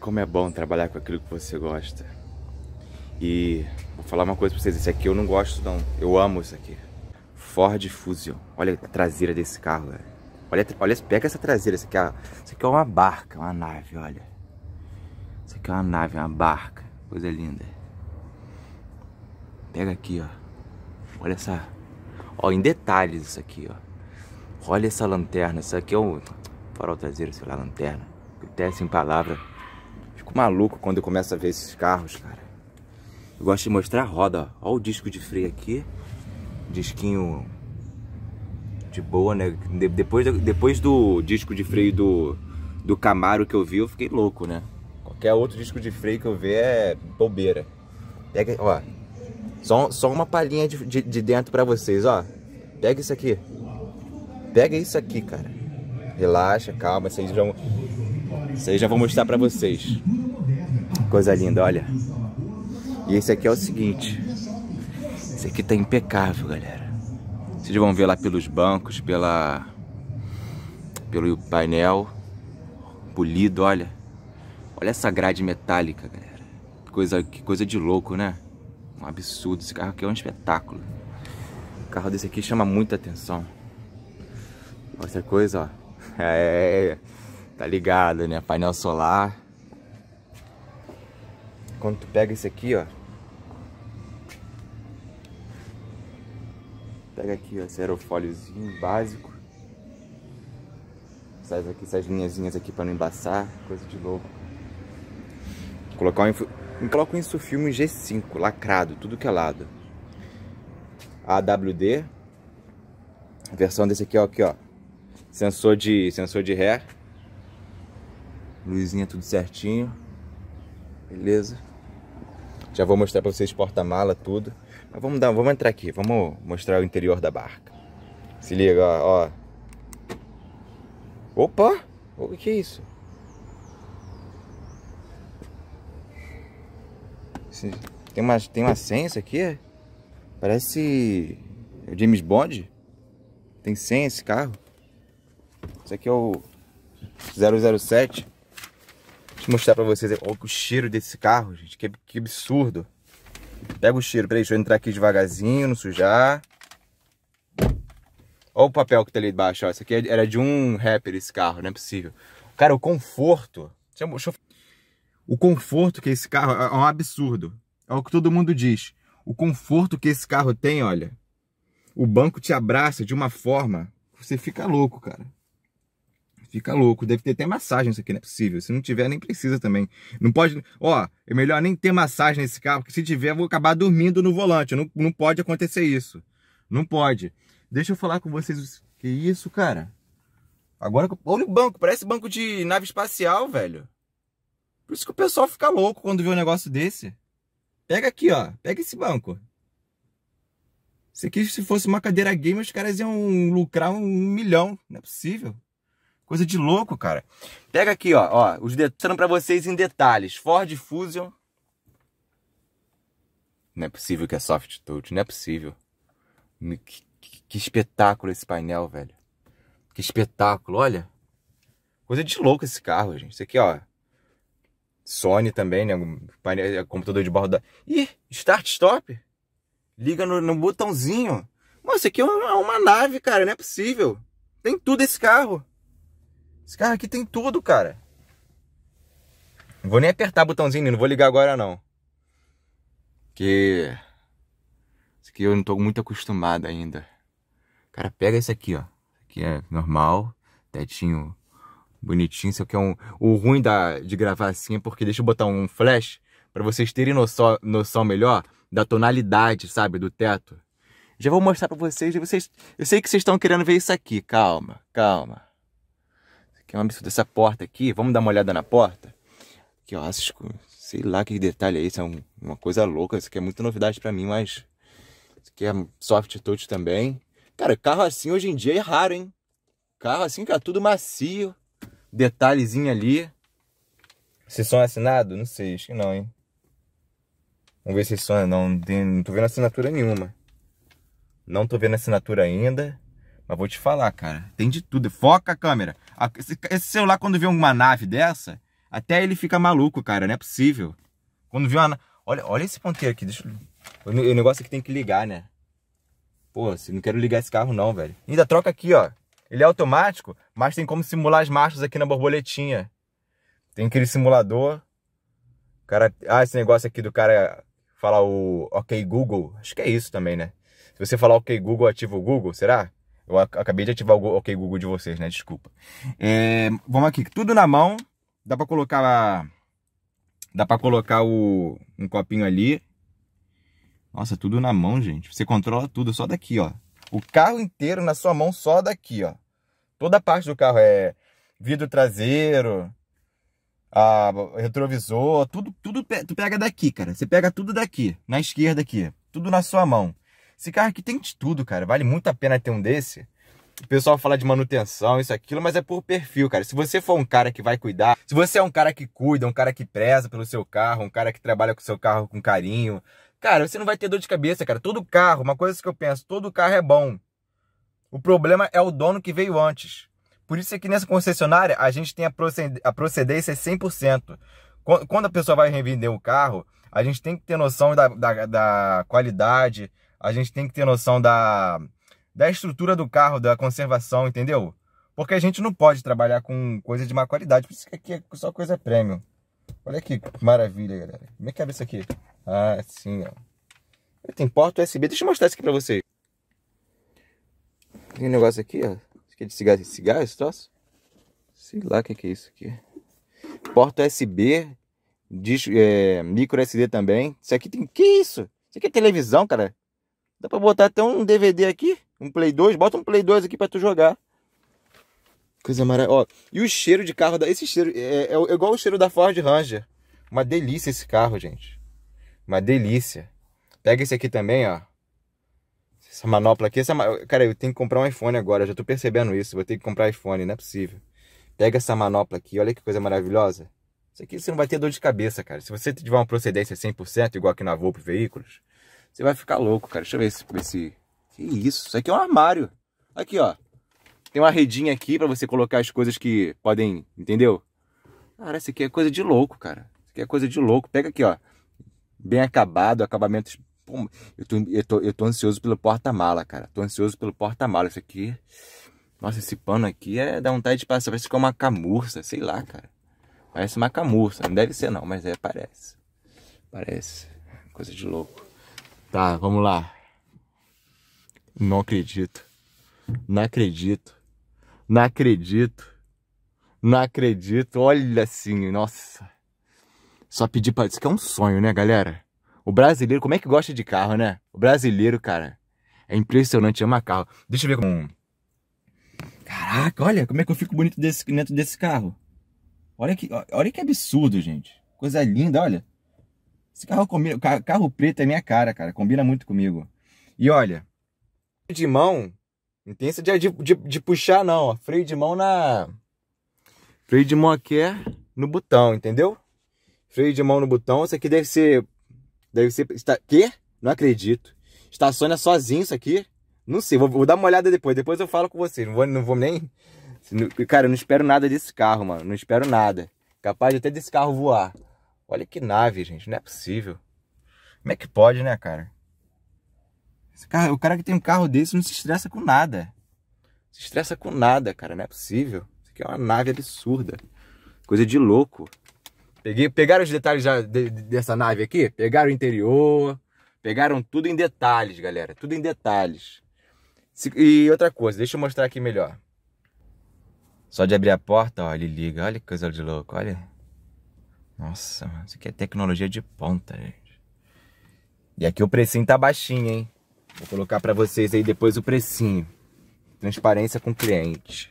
como é bom trabalhar com aquilo que você gosta. E vou falar uma coisa pra vocês, esse aqui eu não gosto não, eu amo isso aqui. Ford Fusion, olha a traseira desse carro, velho. Olha, olha, pega essa traseira, isso aqui, é, isso aqui é uma barca, uma nave, olha. Isso aqui é uma nave, uma barca, coisa linda. Pega aqui, ó. Olha essa, ó, em detalhes isso aqui, ó. Olha essa lanterna, isso aqui é um farol traseiro, sei lá, lanterna. Até sem palavra. Fico maluco quando eu começo a ver esses carros, cara. Eu gosto de mostrar a roda, ó. ó o disco de freio aqui. Disquinho de boa, né? De depois, depois do disco de freio do, do Camaro que eu vi, eu fiquei louco, né? Qualquer outro disco de freio que eu ver é bobeira. Pega, ó. Só, só uma palhinha de, de, de dentro pra vocês, ó. Pega isso aqui. Pega isso aqui, cara. Relaxa, calma. Vocês já, vocês já vão mostrar pra vocês. Coisa linda, olha. E esse aqui é o seguinte. Esse aqui tá impecável, galera. Vocês vão ver lá pelos bancos, pela pelo painel polido, olha. Olha essa grade metálica, galera. Que coisa, que coisa de louco, né? Um absurdo. Esse carro aqui é um espetáculo. O carro desse aqui chama muita atenção. Outra coisa, ó. É, tá ligado, né? Painel solar. Quando tu pega esse aqui, ó. Pega aqui, ó, esse aerofóliozinho básico. Sai aqui, essas linhazinhas aqui pra não embaçar. Coisa de louco. Vou colocar um, inf... Coloca um filme G5, lacrado, tudo que é lado. AWD. A versão desse aqui, ó, aqui, ó. Sensor de, sensor de ré. Luzinha tudo certinho. Beleza? Já vou mostrar para vocês porta-mala, tudo. Mas vamos, dar, vamos entrar aqui, vamos mostrar o interior da barca. Se liga, ó. Opa! O que é isso? Tem uma, tem uma senha aqui? É? Parece James Bond. Tem senha esse carro. Isso aqui é o 007 mostrar pra vocês. Olha o cheiro desse carro, gente. Que, que absurdo. Pega o cheiro. Peraí, deixa eu entrar aqui devagarzinho, não sujar. Olha o papel que tá ali embaixo. Ó. Isso aqui é era de um rapper, esse carro. Não é possível. Cara, o conforto... deixa eu... O conforto que esse carro... É, é um absurdo. É o que todo mundo diz. O conforto que esse carro tem, olha. O banco te abraça de uma forma... Você fica louco, cara fica louco. Deve ter até massagem isso aqui, não é possível. Se não tiver, nem precisa também. Não pode. Ó, é melhor nem ter massagem nesse carro, porque se tiver, eu vou acabar dormindo no volante. Não, não pode acontecer isso. Não pode. Deixa eu falar com vocês. Que isso, cara? Agora. Olha o banco, parece banco de nave espacial, velho. Por isso que o pessoal fica louco quando vê um negócio desse. Pega aqui, ó. Pega esse banco. Isso aqui, se fosse uma cadeira game, os caras iam lucrar um milhão. Não é possível. Coisa de louco, cara. Pega aqui, ó, ó, os mostrando para vocês em detalhes. Ford Fusion. Não é possível que é soft touch, não é possível. Hum, que, que, que espetáculo esse painel, velho. Que espetáculo, olha. Coisa de louco esse carro, gente. Isso aqui, ó. Sony também, né? É, computador de bordo da. Ih, start stop. Liga no, no botãozinho. Mano, isso aqui é uma, uma nave, cara. Não é possível. Tem tudo esse carro. Esse carro aqui tem tudo, cara. Não vou nem apertar botãozinho, não vou ligar agora não. Que isso aqui eu não tô muito acostumado ainda. Cara, pega esse aqui, ó. Isso aqui é normal, tetinho bonitinho, isso aqui é um o ruim da de gravar assim é porque deixa eu botar um flash para vocês terem noção, noção melhor da tonalidade, sabe, do teto. Já vou mostrar para vocês, vocês, eu sei que vocês estão querendo ver isso aqui. Calma, calma. Que é um absurdo. Essa porta aqui, vamos dar uma olhada na porta? que acho sei lá que detalhe é esse, é um, uma coisa louca. Isso aqui é muita novidade para mim, mas. Isso aqui é soft touch também. Cara, carro assim hoje em dia é raro, hein? Carro assim, que é tudo macio. Detalhezinho ali. Se som é assinado? Não sei, acho que não, hein? Vamos ver se som é. Não, não tô vendo assinatura nenhuma. Não tô vendo assinatura ainda. Mas vou te falar, cara, tem de tudo. Foca a câmera. Esse celular, quando vê uma nave dessa, até ele fica maluco, cara. Não é possível. Quando vê uma. Olha, olha esse ponteiro aqui. Deixa... O negócio aqui tem que ligar, né? Pô, assim, não quero ligar esse carro, não, velho. Ainda troca aqui, ó. Ele é automático, mas tem como simular as marchas aqui na borboletinha. Tem aquele simulador. Cara, ah, esse negócio aqui do cara falar o OK Google. Acho que é isso também, né? Se você falar OK Google, ativa o Google, será? Eu acabei de ativar o OK Google de vocês, né? Desculpa. É, vamos aqui, tudo na mão. Dá para colocar dá para colocar o um copinho ali. Nossa, tudo na mão, gente. Você controla tudo só daqui, ó. O carro inteiro na sua mão só daqui, ó. Toda a parte do carro é vidro traseiro, a retrovisor, tudo, tudo tu pega daqui, cara. Você pega tudo daqui, na esquerda aqui, tudo na sua mão. Esse carro aqui tem de tudo, cara. Vale muito a pena ter um desse. O pessoal fala de manutenção, isso, aquilo, mas é por perfil, cara. Se você for um cara que vai cuidar, se você é um cara que cuida, um cara que preza pelo seu carro, um cara que trabalha com seu carro com carinho, cara, você não vai ter dor de cabeça, cara. Todo carro, uma coisa que eu penso, todo carro é bom. O problema é o dono que veio antes. Por isso é que nessa concessionária a gente tem a procedência 100%. É quando a pessoa vai revender o carro, a gente tem que ter noção da, da, da qualidade, a gente tem que ter noção da, da estrutura do carro, da conservação, entendeu? Porque a gente não pode trabalhar com coisa de má qualidade, por isso que aqui é só coisa premium. Olha que maravilha, galera. Como é que abre isso aqui? Ah, sim, ó. Tem porta USB. Deixa eu mostrar isso aqui pra vocês. Tem um negócio aqui, ó. Isso aqui é de cigarro, cigarro esse troço? Sei lá o que, que é isso aqui. Porta USB, disco, é, micro SD também. Isso aqui tem... Que isso? Isso aqui é televisão, cara. Dá pra botar até um DVD aqui, um Play 2. Bota um Play 2 aqui pra tu jogar. Coisa maravilhosa. E o cheiro de carro, da... esse cheiro é, é, é igual o cheiro da Ford Ranger. Uma delícia esse carro, gente. Uma delícia. Pega esse aqui também, ó. Essa manopla aqui. Essa... Cara, eu tenho que comprar um iPhone agora. já tô percebendo isso. Vou ter que comprar iPhone, não é possível. Pega essa manopla aqui. Olha que coisa maravilhosa. Isso aqui você não vai ter dor de cabeça, cara. Se você tiver uma procedência 100%, igual aqui na Volpe Veículos, você vai ficar louco, cara. Deixa eu ver se, esse... Que isso? Isso aqui é um armário. Aqui, ó. Tem uma redinha aqui para você colocar as coisas que podem... Entendeu? Cara, isso aqui é coisa de louco, cara. Isso aqui é coisa de louco. Pega aqui, ó. Bem acabado, acabamento... Eu tô, eu tô, eu tô ansioso pelo porta-mala, cara. Tô ansioso pelo porta-mala. Isso aqui... Nossa, esse pano aqui é dá vontade de passar. Parece que é uma camurça, sei lá, cara. Parece uma camurça. Não deve ser não, mas é, parece. Parece. Coisa de louco. Tá, vamos lá. Não acredito. Não acredito. Não acredito. Não acredito. Olha assim, nossa. Só pedir para isso que é um sonho, né, galera? O brasileiro, como é que gosta de carro, né? O brasileiro, cara, é impressionante, ama carro. Deixa eu ver como Caraca, olha como é que eu fico bonito desse, dentro desse carro. Olha que, olha que absurdo, gente. Coisa linda, olha. Esse carro, combina, carro, preto é minha cara, cara. Combina muito comigo. E olha, freio de mão, não tem essa de, de, de puxar, não. Freio de mão na. Freio de mão aqui é no botão, entendeu? Freio de mão no botão. Isso aqui deve ser. Deve ser. Está, quê? Não acredito. Estaciona sozinho isso aqui. Não sei, vou, vou, dar uma olhada depois. Depois eu falo com vocês. Não vou, não vou nem. Cara, eu não espero nada desse carro, mano. Não espero nada. Capaz até desse carro voar. Olha que nave, gente. Não é possível. Como é que pode, né, cara? cara o cara que tem um carro desse não se estressa com nada. Se estressa com nada, cara. Não é possível. Isso aqui é uma nave absurda. Coisa de louco. Peguei, pegaram os detalhes já de, de, dessa nave aqui? Pegaram o interior. Pegaram tudo em detalhes, galera. Tudo em detalhes. Se, e outra coisa, deixa eu mostrar aqui melhor. Só de abrir a porta, olha, ele liga. Olha que coisa de louco, olha. Nossa, mano, isso aqui é tecnologia de ponta, gente. E aqui o precinho tá baixinho, hein? Vou colocar pra vocês aí depois o precinho. Transparência com cliente.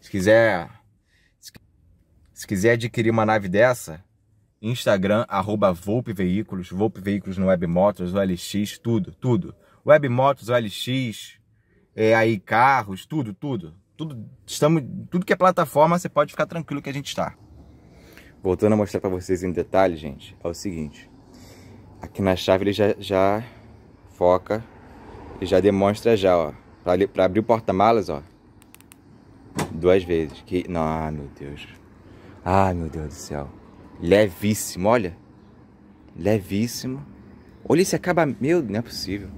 Se quiser... Se quiser adquirir uma nave dessa, Instagram, arroba Volpe Veículos, Volpe Veículos no Web Motors, OLX, tudo, tudo. Web Motors, OLX, é, aí carros, tudo, tudo. Tudo, estamos, tudo que é plataforma, você pode ficar tranquilo que a gente está. Voltando a mostrar para vocês em detalhe, gente, é o seguinte. Aqui na chave ele já, já foca e já demonstra já, ó. Para abrir o porta-malas, ó. Duas vezes. Que... Não, ah, meu Deus. Ah, meu Deus do céu. Levíssimo, olha. Levíssimo. Olha esse acaba, Meu, não é possível.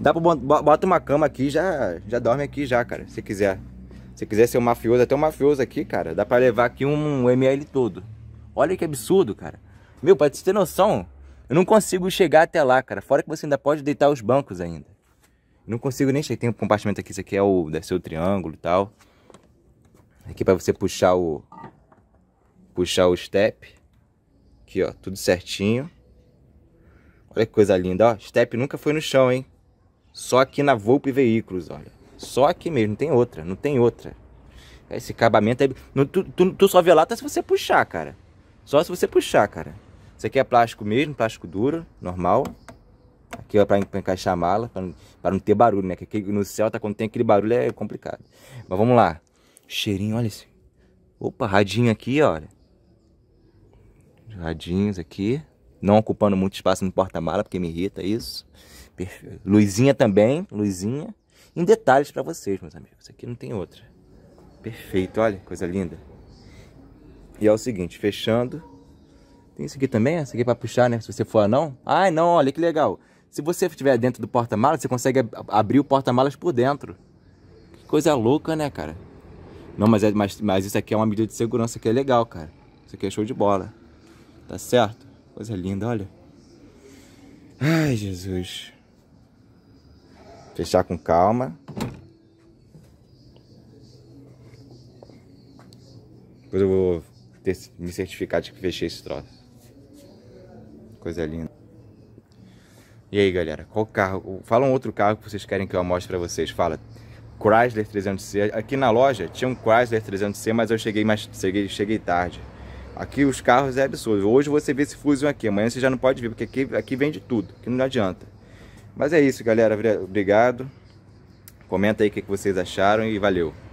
Dá pra bota uma cama aqui já já dorme aqui já, cara, se quiser. Se quiser ser um mafioso, até um mafioso aqui, cara, dá pra levar aqui um ML todo. Olha que absurdo, cara. Meu, pra você ter noção, eu não consigo chegar até lá, cara. Fora que você ainda pode deitar os bancos ainda. Não consigo nem chegar. Tem um compartimento aqui, isso aqui é o, deve ser o triângulo e tal. Aqui pra você puxar o... Puxar o step. Aqui, ó, tudo certinho. Olha que coisa linda, ó. Step nunca foi no chão, hein? Só aqui na Volpe Veículos, olha. Só aqui mesmo, não tem outra, não tem outra. Esse acabamento é... tu, tu, tu só vê até se você puxar, cara. Só se você puxar, cara. Isso aqui é plástico mesmo, plástico duro, normal. Aqui ó, pra, encaixar a mala, pra não, pra não ter barulho, né? aqui no tá quando tem aquele barulho, é complicado. Mas vamos lá. Cheirinho, olha esse. Opa, radinho aqui, olha. Radinhos aqui. Não ocupando muito espaço no porta-mala, porque me irrita isso. Luzinha também, luzinha. Em detalhes pra vocês, meus amigos. Aqui não tem outra. Perfeito, olha, coisa linda. E é o seguinte, fechando. Tem isso aqui também, isso aqui é para puxar, né? Se você for anão. Ai, não, olha que legal. Se você estiver dentro do porta-malas, você consegue ab abrir o porta-malas por dentro. Que coisa louca, né, cara? Não, mas, é, mas, mas isso aqui é uma medida de segurança que é legal, cara. Isso aqui é show de bola. Tá certo? Coisa linda, olha. Ai, Jesus. Fechar com calma. Depois eu vou ter me certificado de que fechei esse troço. Coisa linda. E aí, galera, qual carro? Fala um outro carro que vocês querem que eu mostre pra vocês. Fala. Chrysler 300C. Aqui na loja tinha um Chrysler 300C, mas eu cheguei mais cheguei, cheguei tarde. Aqui os carros é absurdo. Hoje você vê esse Fusion aqui, amanhã você já não pode ver, porque aqui, aqui vende tudo, que não adianta. Mas é isso, galera. Obrigado. Comenta aí o que vocês acharam e valeu.